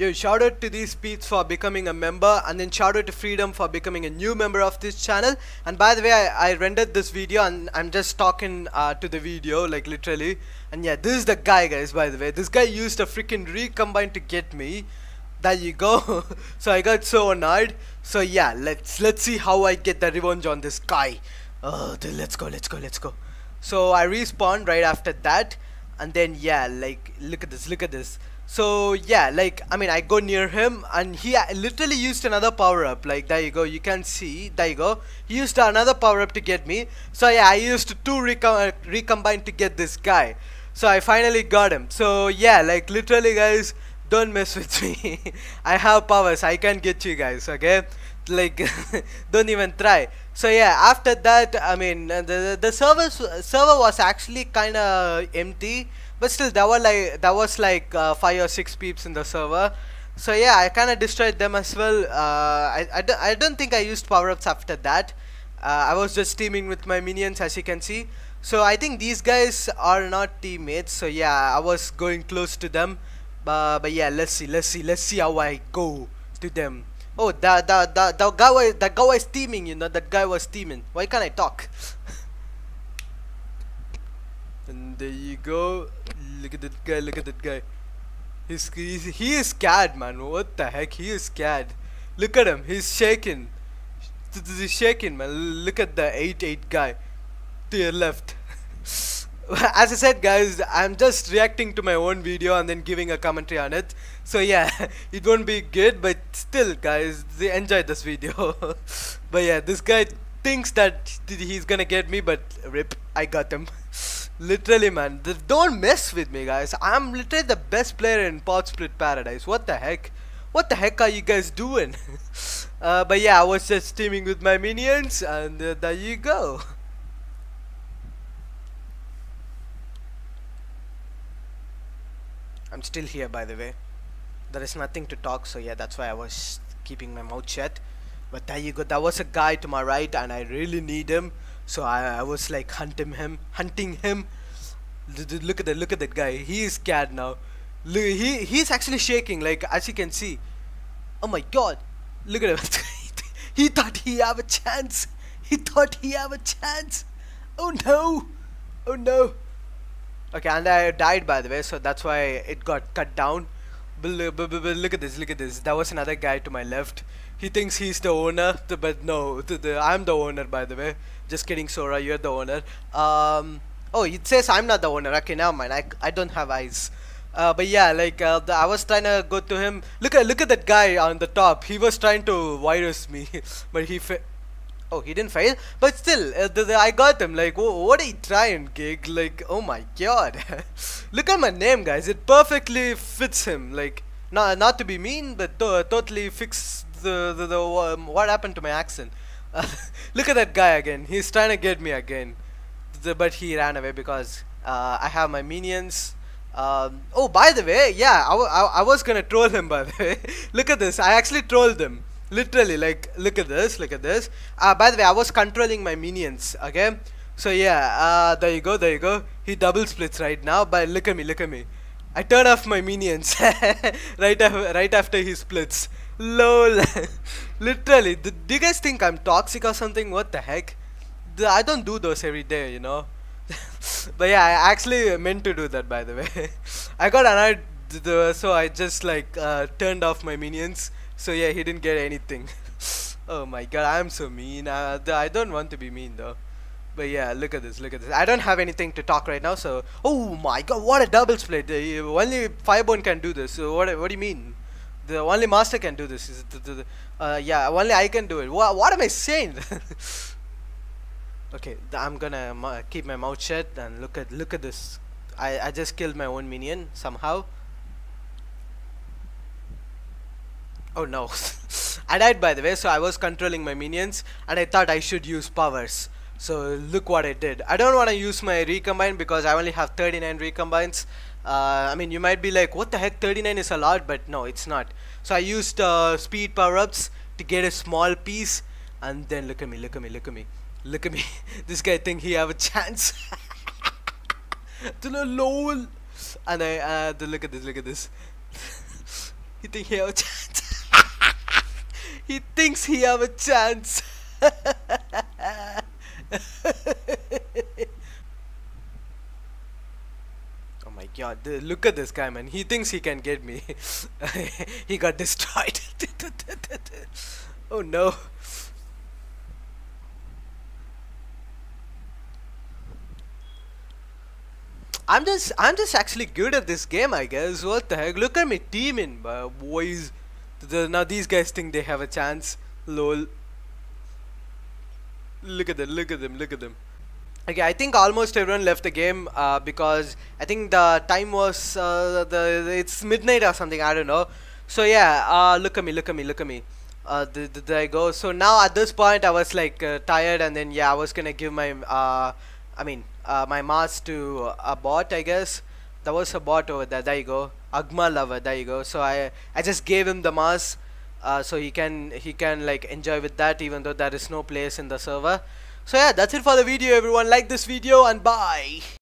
Yo, shout out to these peeps for becoming a member and then shout out to Freedom for becoming a new member of this channel. And by the way, I, I rendered this video and I'm just talking uh, to the video, like literally. And yeah, this is the guy guys, by the way. This guy used a freaking recombine to get me. There you go. so I got so annoyed. So yeah, let's let's see how I get the revenge on this guy. Oh, dude, let's go, let's go, let's go. So I respawned right after that. And then yeah, like look at this, look at this so yeah like I mean I go near him and he literally used another power up like there you go you can see there you go he used another power up to get me so yeah I used two recom recombine to get this guy so I finally got him so yeah like literally guys don't mess with me I have powers I can get you guys okay like don't even try so yeah after that I mean the, the server server was actually kinda empty but still there were like that was like uh, five or six peeps in the server so yeah I kind of destroyed them as well uh, I, I, I don't think I used power-ups after that uh, I was just teaming with my minions as you can see so I think these guys are not teammates so yeah I was going close to them but, but yeah let's see let's see let's see how I go to them oh that that that, that guy was that guy was teaming you know that guy was teaming why can't I talk there you go. Look at that guy, look at that guy. He's, he's, he is scared, man. What the heck? He is scared. Look at him. He's shaking. He's shaking, man. Look at the 8-8 guy to your left. As I said, guys, I'm just reacting to my own video and then giving a commentary on it. So yeah, it won't be good, but still, guys, they enjoyed this video. but yeah, this guy thinks that he's gonna get me, but rip, I got him. Literally, man. Don't mess with me, guys. I'm literally the best player in Pod Split Paradise. What the heck? What the heck are you guys doing? uh, but yeah, I was just teaming with my minions, and uh, there you go. I'm still here, by the way. There is nothing to talk, so yeah, that's why I was keeping my mouth shut. But there you go. That was a guy to my right, and I really need him. So I, I was like hunting him, hunting him. Look at that! Look at that guy. He is scared now. he he's actually shaking. Like as you can see. Oh my god! Look at him. he thought he have a chance. He thought he have a chance. Oh no! Oh no! Okay, and I died by the way, so that's why it got cut down. look at this! Look at this! That was another guy to my left he thinks he's the owner, but no, I'm the owner, by the way. Just kidding, Sora, you're the owner. Um, oh, it says I'm not the owner. Okay, never mind. I, I don't have eyes. Uh, but yeah, like uh, the, I was trying to go to him. Look at look at that guy on the top. He was trying to virus me, but he fa- oh he didn't fail. But still, uh, the, the, I got him. Like what are you trying, gig? Like oh my god, look at my name, guys. It perfectly fits him. Like not not to be mean, but to totally fits the, the, the um, what happened to my accent? look at that guy again. He's trying to get me again. The, but he ran away because uh, I have my minions. Um, oh, by the way, yeah, I, I, was gonna troll him, by the way. look at this. I actually trolled him. Literally, like, look at this, look at this. Uh, by the way, I was controlling my minions, okay? So, yeah, uh, there you go, there you go. He double splits right now, but look at me, look at me. I turn off my minions right, af right after he splits lol literally do you guys think i'm toxic or something what the heck i don't do those every day you know but yeah i actually meant to do that by the way i got annoyed so i just like uh, turned off my minions so yeah he didn't get anything oh my god i'm so mean I, uh, I don't want to be mean though but yeah, look at this, look at this. I don't have anything to talk right now, so... Oh my god, what a double split! Uh, only Firebone can do this, so what, what do you mean? The only master can do this. Is the, uh, yeah, only I can do it. what am I saying? okay, I'm gonna keep my mouth shut and look at look at this. I I just killed my own minion somehow. Oh no. I died by the way, so I was controlling my minions and I thought I should use powers. So look what I did. I don't want to use my recombine because I only have 39 recombines uh, I mean, you might be like, what the heck, 39 is a lot, but no, it's not. So I used uh, speed power-ups to get a small piece, and then look at me, look at me, look at me, look at me. this guy think he have a chance. to know lol. And I, uh, look at this, look at this. he think he have a chance. he thinks he have a chance. god, look at this guy, man. He thinks he can get me. he got destroyed. oh no. I'm just, I'm just actually good at this game, I guess. What the heck? Look at me teaming, uh, boys. The, now these guys think they have a chance. Lol. Look at them, look at them, look at them. Okay, I think almost everyone left the game uh, because I think the time was uh, the it's midnight or something. I don't know. So yeah, uh, look at me, look at me, look at me. Uh, th th there I go. So now at this point, I was like uh, tired, and then yeah, I was gonna give my uh, I mean my mask to a bot, I guess. There was a bot over there. There you go, Agma lover. There you go. So I I just gave him the mask, so he can he can like enjoy with that, even though there is no place in the server. So yeah, that's it for the video everyone. Like this video and bye.